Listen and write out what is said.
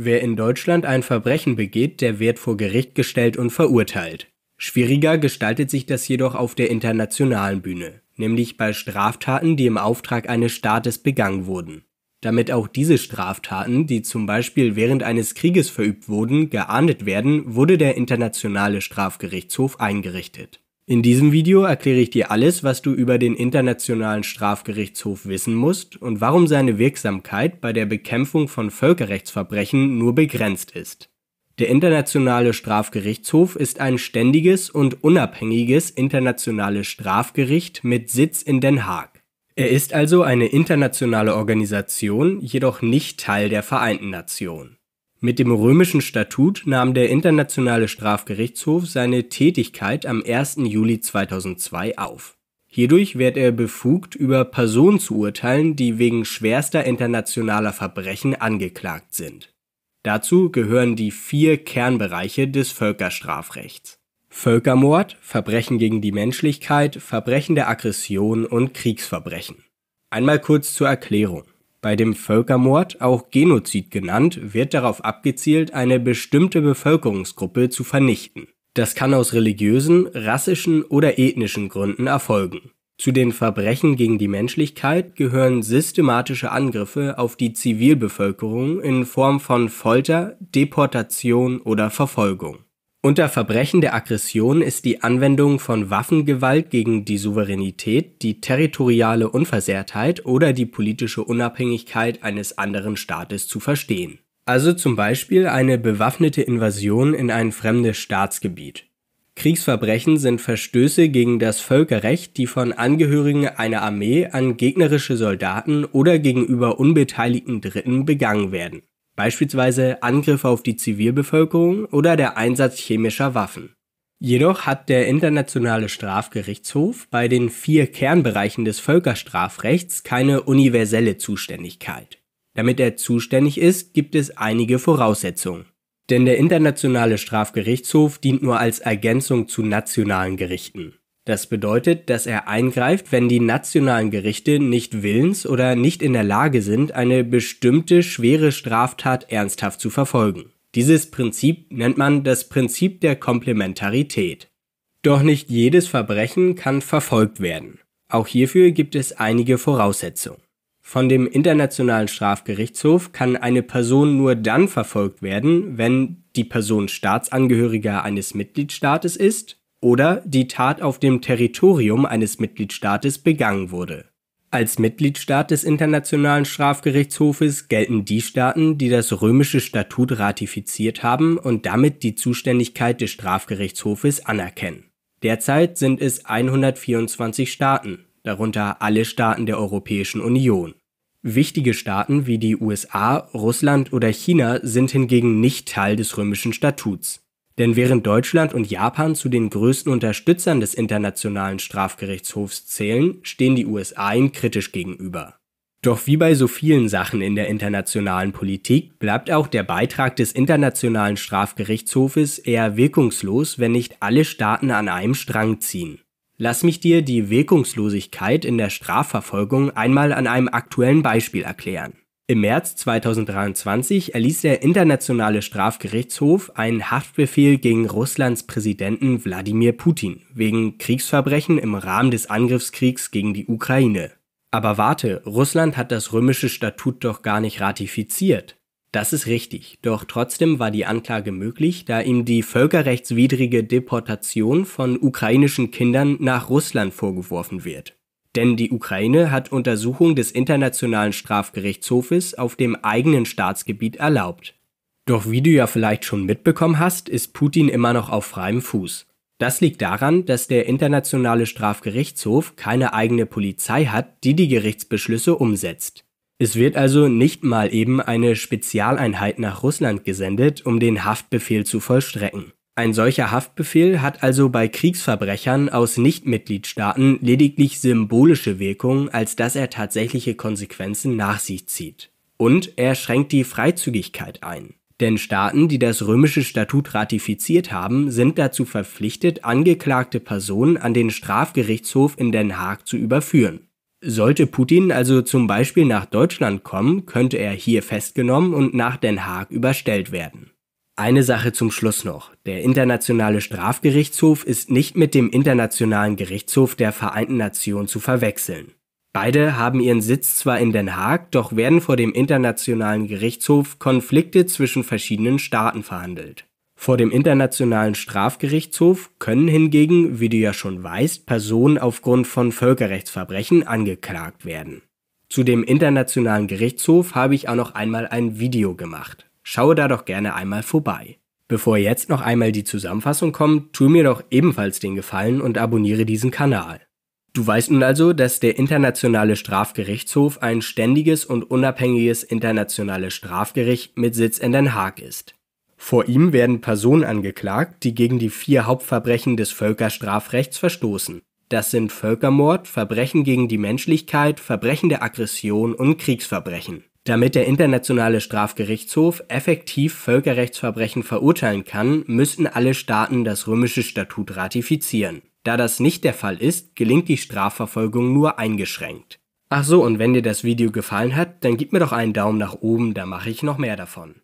Wer in Deutschland ein Verbrechen begeht, der wird vor Gericht gestellt und verurteilt. Schwieriger gestaltet sich das jedoch auf der internationalen Bühne, nämlich bei Straftaten, die im Auftrag eines Staates begangen wurden. Damit auch diese Straftaten, die zum Beispiel während eines Krieges verübt wurden, geahndet werden, wurde der Internationale Strafgerichtshof eingerichtet. In diesem Video erkläre ich dir alles, was du über den Internationalen Strafgerichtshof wissen musst und warum seine Wirksamkeit bei der Bekämpfung von Völkerrechtsverbrechen nur begrenzt ist. Der Internationale Strafgerichtshof ist ein ständiges und unabhängiges internationales Strafgericht mit Sitz in Den Haag. Er ist also eine internationale Organisation, jedoch nicht Teil der Vereinten Nationen. Mit dem römischen Statut nahm der Internationale Strafgerichtshof seine Tätigkeit am 1. Juli 2002 auf. Hierdurch wird er befugt, über Personen zu urteilen, die wegen schwerster internationaler Verbrechen angeklagt sind. Dazu gehören die vier Kernbereiche des Völkerstrafrechts. Völkermord, Verbrechen gegen die Menschlichkeit, Verbrechen der Aggression und Kriegsverbrechen. Einmal kurz zur Erklärung. Bei dem Völkermord, auch Genozid genannt, wird darauf abgezielt, eine bestimmte Bevölkerungsgruppe zu vernichten. Das kann aus religiösen, rassischen oder ethnischen Gründen erfolgen. Zu den Verbrechen gegen die Menschlichkeit gehören systematische Angriffe auf die Zivilbevölkerung in Form von Folter, Deportation oder Verfolgung. Unter Verbrechen der Aggression ist die Anwendung von Waffengewalt gegen die Souveränität, die territoriale Unversehrtheit oder die politische Unabhängigkeit eines anderen Staates zu verstehen. Also zum Beispiel eine bewaffnete Invasion in ein fremdes Staatsgebiet. Kriegsverbrechen sind Verstöße gegen das Völkerrecht, die von Angehörigen einer Armee an gegnerische Soldaten oder gegenüber unbeteiligten Dritten begangen werden beispielsweise Angriffe auf die Zivilbevölkerung oder der Einsatz chemischer Waffen. Jedoch hat der Internationale Strafgerichtshof bei den vier Kernbereichen des Völkerstrafrechts keine universelle Zuständigkeit. Damit er zuständig ist, gibt es einige Voraussetzungen. Denn der Internationale Strafgerichtshof dient nur als Ergänzung zu nationalen Gerichten. Das bedeutet, dass er eingreift, wenn die nationalen Gerichte nicht willens oder nicht in der Lage sind, eine bestimmte schwere Straftat ernsthaft zu verfolgen. Dieses Prinzip nennt man das Prinzip der Komplementarität. Doch nicht jedes Verbrechen kann verfolgt werden. Auch hierfür gibt es einige Voraussetzungen. Von dem Internationalen Strafgerichtshof kann eine Person nur dann verfolgt werden, wenn die Person Staatsangehöriger eines Mitgliedstaates ist, oder die Tat auf dem Territorium eines Mitgliedstaates begangen wurde. Als Mitgliedstaat des Internationalen Strafgerichtshofes gelten die Staaten, die das römische Statut ratifiziert haben und damit die Zuständigkeit des Strafgerichtshofes anerkennen. Derzeit sind es 124 Staaten, darunter alle Staaten der Europäischen Union. Wichtige Staaten wie die USA, Russland oder China sind hingegen nicht Teil des römischen Statuts. Denn während Deutschland und Japan zu den größten Unterstützern des Internationalen Strafgerichtshofs zählen, stehen die USA ihm kritisch gegenüber. Doch wie bei so vielen Sachen in der internationalen Politik bleibt auch der Beitrag des Internationalen Strafgerichtshofes eher wirkungslos, wenn nicht alle Staaten an einem Strang ziehen. Lass mich dir die Wirkungslosigkeit in der Strafverfolgung einmal an einem aktuellen Beispiel erklären. Im März 2023 erließ der Internationale Strafgerichtshof einen Haftbefehl gegen Russlands Präsidenten Wladimir Putin wegen Kriegsverbrechen im Rahmen des Angriffskriegs gegen die Ukraine. Aber warte, Russland hat das römische Statut doch gar nicht ratifiziert. Das ist richtig, doch trotzdem war die Anklage möglich, da ihm die völkerrechtswidrige Deportation von ukrainischen Kindern nach Russland vorgeworfen wird. Denn die Ukraine hat Untersuchung des Internationalen Strafgerichtshofes auf dem eigenen Staatsgebiet erlaubt. Doch wie du ja vielleicht schon mitbekommen hast, ist Putin immer noch auf freiem Fuß. Das liegt daran, dass der Internationale Strafgerichtshof keine eigene Polizei hat, die die Gerichtsbeschlüsse umsetzt. Es wird also nicht mal eben eine Spezialeinheit nach Russland gesendet, um den Haftbefehl zu vollstrecken. Ein solcher Haftbefehl hat also bei Kriegsverbrechern aus Nichtmitgliedstaaten lediglich symbolische Wirkung, als dass er tatsächliche Konsequenzen nach sich zieht. Und er schränkt die Freizügigkeit ein. Denn Staaten, die das römische Statut ratifiziert haben, sind dazu verpflichtet, angeklagte Personen an den Strafgerichtshof in Den Haag zu überführen. Sollte Putin also zum Beispiel nach Deutschland kommen, könnte er hier festgenommen und nach Den Haag überstellt werden. Eine Sache zum Schluss noch. Der Internationale Strafgerichtshof ist nicht mit dem Internationalen Gerichtshof der Vereinten Nationen zu verwechseln. Beide haben ihren Sitz zwar in Den Haag, doch werden vor dem Internationalen Gerichtshof Konflikte zwischen verschiedenen Staaten verhandelt. Vor dem Internationalen Strafgerichtshof können hingegen, wie du ja schon weißt, Personen aufgrund von Völkerrechtsverbrechen angeklagt werden. Zu dem Internationalen Gerichtshof habe ich auch noch einmal ein Video gemacht schaue da doch gerne einmal vorbei. Bevor jetzt noch einmal die Zusammenfassung kommt, tu mir doch ebenfalls den Gefallen und abonniere diesen Kanal. Du weißt nun also, dass der Internationale Strafgerichtshof ein ständiges und unabhängiges internationales Strafgericht mit Sitz in Den Haag ist. Vor ihm werden Personen angeklagt, die gegen die vier Hauptverbrechen des Völkerstrafrechts verstoßen. Das sind Völkermord, Verbrechen gegen die Menschlichkeit, Verbrechen der Aggression und Kriegsverbrechen. Damit der Internationale Strafgerichtshof effektiv Völkerrechtsverbrechen verurteilen kann, müssten alle Staaten das Römische Statut ratifizieren. Da das nicht der Fall ist, gelingt die Strafverfolgung nur eingeschränkt. Ach so, und wenn dir das Video gefallen hat, dann gib mir doch einen Daumen nach oben, da mache ich noch mehr davon.